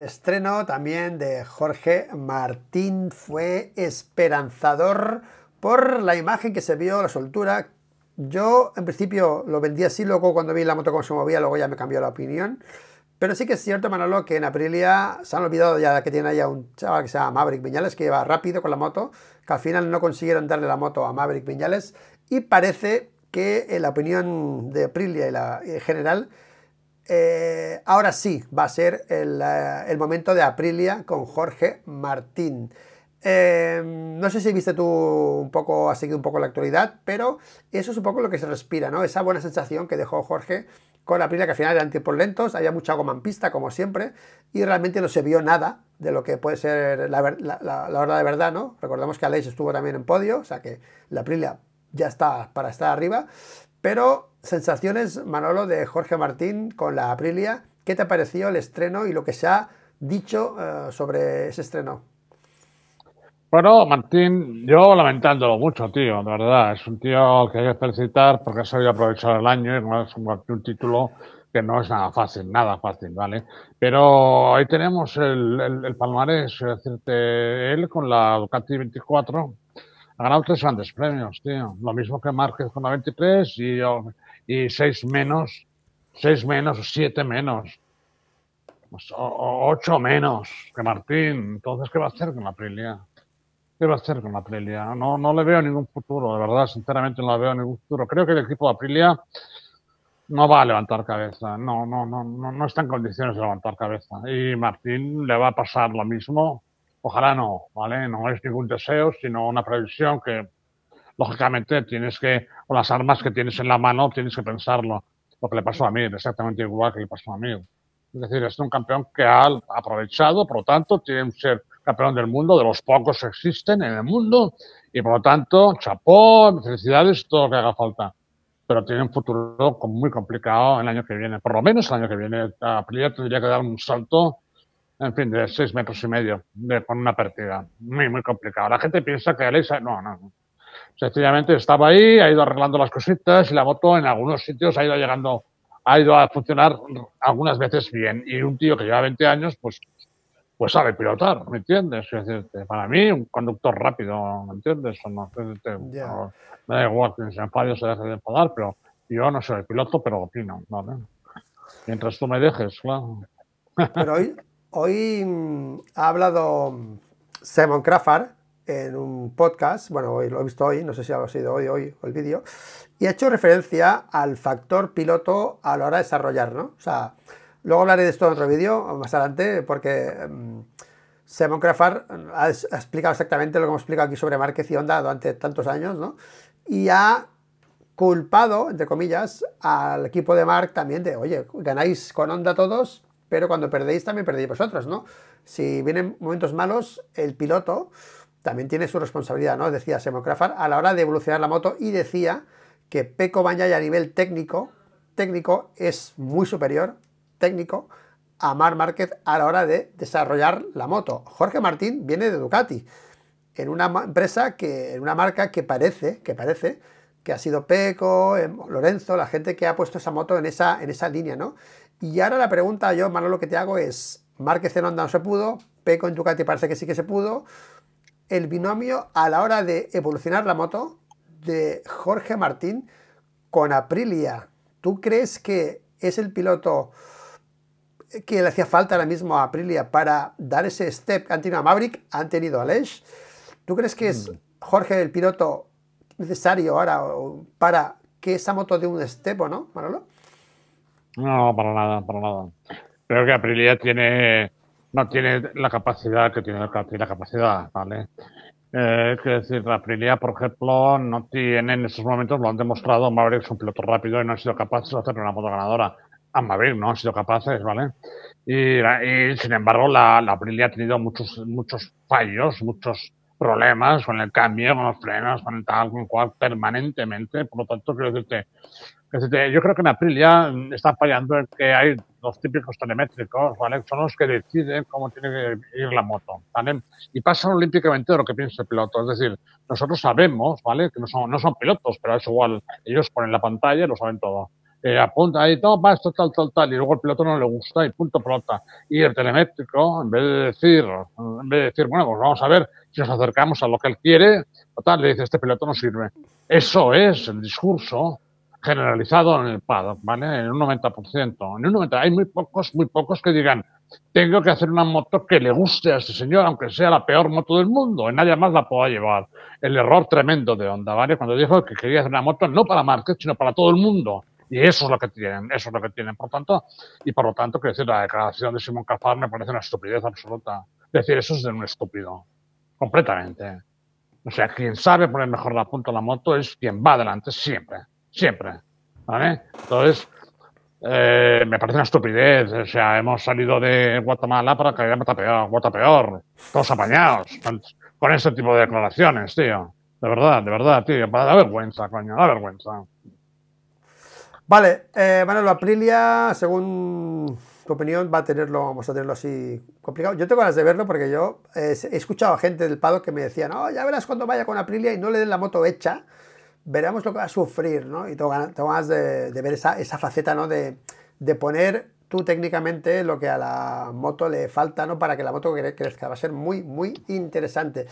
Estreno también de Jorge Martín fue esperanzador por la imagen que se vio, la soltura. Yo en principio lo vendí así, luego cuando vi la moto cómo se movía, luego ya me cambió la opinión. Pero sí que es cierto, Manolo, que en Aprilia se han olvidado ya que tiene ya un chaval que se llama Maverick Viñales, que va rápido con la moto, que al final no consiguieron darle la moto a Maverick Viñales. Y parece que la opinión de Aprilia y la general eh, ahora sí, va a ser eh, el, momento de Aprilia con Jorge Martín. Eh, no sé si viste tú un poco, has seguido un poco la actualidad, pero eso es un poco lo que se respira, ¿no? Esa buena sensación que dejó Jorge con Aprilia, que al final eran tiempos lentos, había mucha goma en pista, como siempre, y realmente no se vio nada de lo que puede ser la, hora de verdad, ¿no? Recordamos que Aleix estuvo también en podio, o sea que la Aprilia ya está para estar arriba, pero sensaciones, Manolo, de Jorge Martín con la Aprilia. ¿Qué te ha parecido el estreno y lo que se ha dicho eh, sobre ese estreno? Bueno, Martín, yo lamentándolo mucho, tío, de verdad. Es un tío que hay que felicitar porque ha aprovechado aprovechar el año y es un, título que no es nada fácil, nada fácil, ¿vale? Pero ahí tenemos el, el, palmarés, decirte, él con la Ducati 24, ha ganado tres grandes premios, tío. Lo mismo que Márquez con la 23 y, seis menos, seis menos, siete menos, pues, ocho menos que Martín. Entonces, ¿qué va a hacer con la Aprilia? ¿Qué va a hacer con la Aprilia? No, no le veo ningún futuro, de verdad, sinceramente no le veo ningún futuro. Creo que el equipo de Aprilia no va a levantar cabeza, no, no, no, no está en condiciones de levantar cabeza. Y Martín le va a pasar lo mismo Ojalá no, ¿vale? No es ningún deseo, sino una previsión que, lógicamente, tienes que, con las armas que tienes en la mano, tienes que pensarlo. Lo que le pasó a mí, exactamente igual que le pasó a mí. Es decir, es un campeón que ha aprovechado, por lo tanto, tiene que ser campeón del mundo, de los pocos que existen en el mundo, y por lo tanto, chapó, felicidades, todo lo que haga falta. Pero tiene un futuro muy complicado el año que viene, por lo menos el año que viene. A priori tendría que dar un salto en fin, de seis metros y medio de, con una partida. Muy, muy complicado. La gente piensa que Alexa, no, no. Sencillamente estaba ahí, ha ido arreglando las cositas y la moto en algunos sitios ha ido llegando, ha ido a funcionar algunas veces bien. Y un tío que lleva 20 años, pues, pues sabe pilotar, ¿me entiendes? para mí, un conductor rápido, ¿me entiendes? no, me da igual que se enfade o se deje de enfadar, pero yo no soy piloto, pero opino, Mientras tú me dejes, claro. Pero hoy, Hoy mm, ha hablado Simon Crafar en un podcast, bueno, hoy lo he visto hoy, no sé si ha sido hoy, hoy el vídeo, y ha hecho referencia al factor piloto a la hora de desarrollar, ¿no? O sea, luego hablaré de esto en otro vídeo, más adelante, porque mm, Simon Krafar ha, explicado exactamente lo que hemos explicado aquí sobre Marquez y Honda durante tantos años, ¿no? Y ha culpado, entre comillas, al equipo de Mark también de, oye, ganáis con Honda todos, pero cuando perdéis también perdéis vosotros, ¿no? Si vienen momentos malos, el piloto también tiene su responsabilidad, ¿no? Decía Semo Crafar a la hora de evolucionar la moto y decía que Pecco Bagnaia a nivel técnico, técnico es muy superior, técnico, a Mar Márquez a la hora de desarrollar la moto. Jorge Martín viene de Ducati, en una empresa que, en una marca que parece, que parece que ha sido Peco, em, Lorenzo, la gente que ha puesto esa moto en esa, en esa línea, ¿no? Y ahora la pregunta yo, Manolo, lo que te hago es, Márquez en onda no se pudo, Peco en Ducati parece que sí que se pudo. El binomio a la hora de evolucionar la moto de Jorge Martín con Aprilia. ¿Tú crees que es el piloto que le hacía falta ahora mismo a Aprilia para dar ese step que han tenido a Maverick, han tenido a Lesh? ¿Tú crees que es mm. Jorge el piloto necesario ahora para que esa moto dé un step o no, Manolo? No, para nada, para nada. Creo que Aprilia tiene, no tiene la capacidad que tiene la capacidad, ¿vale? es eh, decir, Aprilia, por ejemplo, no tiene en estos momentos, lo han demostrado, Maverick es un piloto rápido y no han sido capaces de hacer una moto ganadora. A Maverick no han sido capaces, ¿vale? Y, sin embargo, la Aprilia ha tenido muchos, muchos fallos, muchos problemas con el cambio, con los frenos, con el tal, con el cual, permanentemente. Por lo tanto, quiero decirte, yo creo que en ya está fallando el que hay los típicos telemétricos, ¿vale? Son los que deciden cómo tiene que ir la moto, ¿vale? Y pasa olímpicamente de lo que piensa el piloto. Es decir, nosotros sabemos, ¿vale? Que no son, no son pilotos, pero es igual. Ellos ponen la pantalla y lo saben todo y apunta ahí, todo esto, tal, tal, tal, y luego el piloto no le gusta y punto pelota. Y el telemétrico, en vez de decir, en vez de decir, bueno, pues vamos a ver si nos acercamos a lo que él quiere, le dice, este piloto no sirve. Eso es el discurso generalizado en el paddock, ¿vale? En un 90%. En un 90%. Hay muy pocos, muy pocos que digan, tengo que hacer una moto que le guste a este señor, aunque sea la peor moto del mundo, y nadie más la pueda llevar. El error tremendo de Honda, ¿vale? Cuando dijo que quería hacer una moto no para Márquez, sino para todo el mundo. Y eso es lo que tienen, eso es lo que tienen. Por tanto, y por lo tanto, que decir, la declaración de Simón Cafar me parece una estupidez absoluta. Es decir, eso es de un estúpido, completamente. O sea, quien sabe poner mejor la punta de la moto es quien va adelante siempre, siempre. ¿Vale? Entonces, eh, me parece una estupidez. O sea, hemos salido de Guatemala para caer en Guatapeor, peor. todos apañados con, ese tipo de declaraciones, tío. De verdad, de verdad, tío. Da vergüenza, coño, da vergüenza. Vale, bueno, eh, lo Aprilia, según tu opinión, va a tenerlo, vamos a tenerlo así complicado. Yo tengo ganas de verlo porque yo he escuchado a gente del Pado que me decían, no, ya verás cuando vaya con Aprilia y no le den la moto hecha, veremos lo que va a sufrir, ¿no? Y tengo ganas, de, ver esa, esa faceta, ¿no? De, de, poner tú técnicamente lo que a la moto le falta, ¿no? Para que la moto crezca. Va a ser muy, muy interesante.